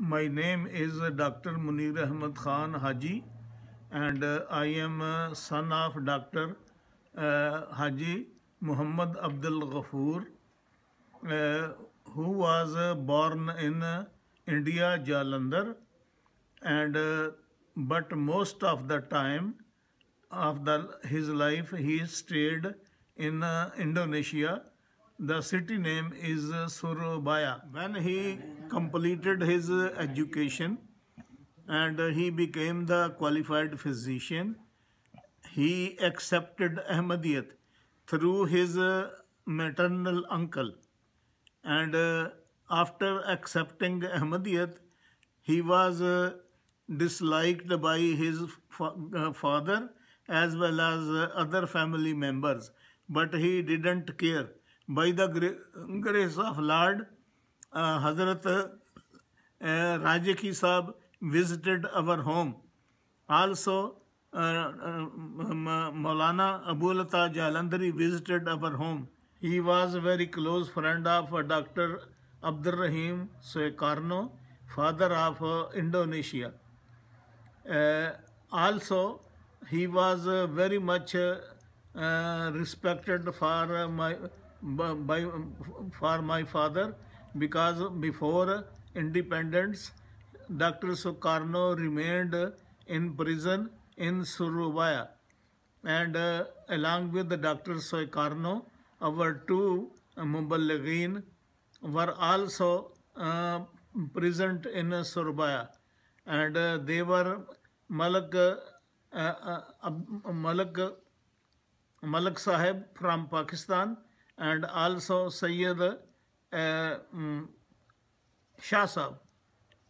My name is Dr. Munir Ahmed Khan Haji and uh, I am uh, son of Dr. Uh, Haji Muhammad Abdul Ghafoor uh, who was uh, born in India, Jalandhar and uh, but most of the time of the, his life he stayed in Indonesia. The city name is Surabaya. When he completed his uh, education and uh, he became the qualified physician. He accepted Ahmadiyat through his uh, maternal uncle. And after accepting Ahmadiyat, he was disliked by his father as well as other family members. But he didn't care. By the grace of Lord, uh, Hazrat uh, Rajaki Saab visited our home. Also, uh, uh, Maulana Abul Ata Jalandhari visited our home. He was a very close friend of Dr. Abdur Rahim Soekarno, father of uh, Indonesia. Uh, also, he was uh, very much uh, uh, respected for my by, by, for my father because before independence, Dr. Sukarno remained in prison in Surabaya. And uh, along with the Dr. Sukarno, our two Mubalagin were also uh, present in Surabaya. And uh, they were Malak, uh, uh, uh, Malak, Malak Sahib from Pakistan and also Sayyid Mm, Shah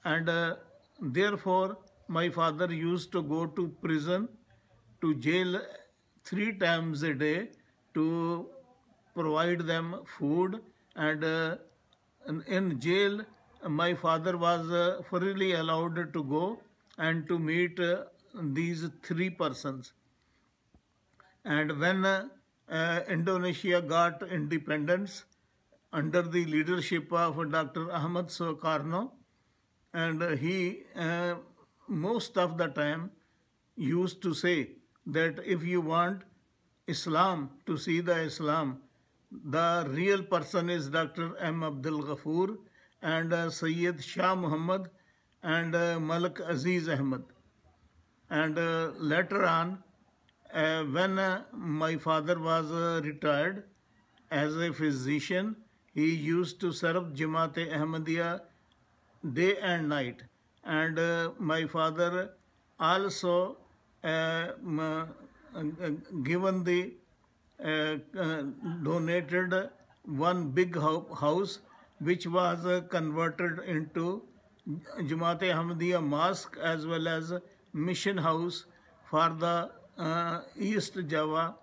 And uh, therefore, my father used to go to prison, to jail three times a day to provide them food. And uh, in jail, my father was uh, freely allowed to go and to meet uh, these three persons. And when uh, Indonesia got independence, under the leadership of Dr. Ahmad Sokarno and he uh, most of the time used to say that if you want Islam to see the Islam, the real person is Dr. M. Abdul Ghafoor and uh, Sayyid Shah Muhammad and uh, Malik Aziz Ahmad. And uh, later on, uh, when uh, my father was uh, retired as a physician, He used to serve Jamaat e Ahmadiyya day and night. And uh, my father also uh, given the uh, donated one big house which was uh, converted into Jamaat e Ahmadiyya Mosque as well as mission house for the uh, East Java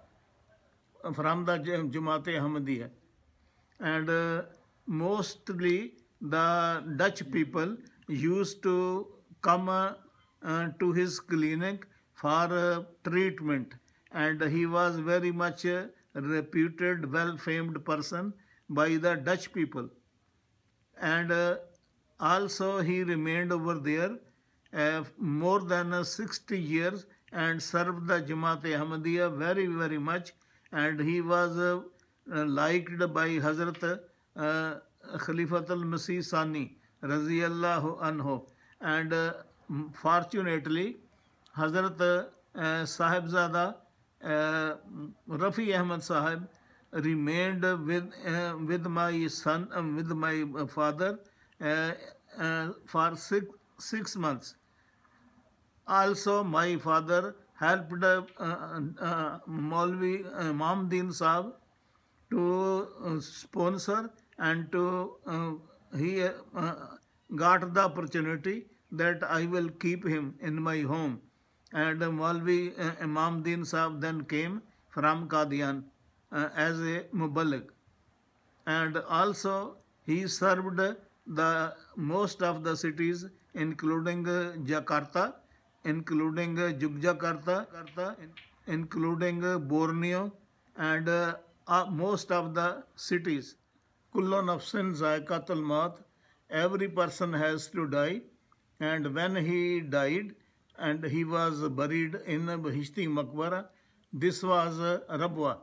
from the Jamaat e Ahmadiyya. and uh, mostly the Dutch people used to come uh, uh, to his clinic for uh, treatment and he was very much a uh, reputed well-famed person by the Dutch people and uh, also he remained over there more than 60 years and served the Jamaat-e-Ahmadiyya very very much and he was uh, liked by Hazrat uh, Khalifat al-Masih Sani Raziyallahu Anho. and uh, fortunately Hazrat uh, Sahibzada uh, Rafi Ahmad Sahib remained with, uh, with my son, uh, with my uh, father uh, for six, six months. Also my father helped uh, Maulvi Imam Sahib to uh, sponsor and to uh, he uh, got the opportunity that I will keep him in my home. And Malvi uh, Imam Din Saab then came from Qadian uh, as a Mubalik. And also he served the most of the cities including uh, Jakarta, including uh, Jogjakarta, including Borneo and uh, most of the cities. kulon nafsin zaiqatul maut. Every person has to die. And when he died, and he was buried in Bhishti Makwara, this was Rabwa.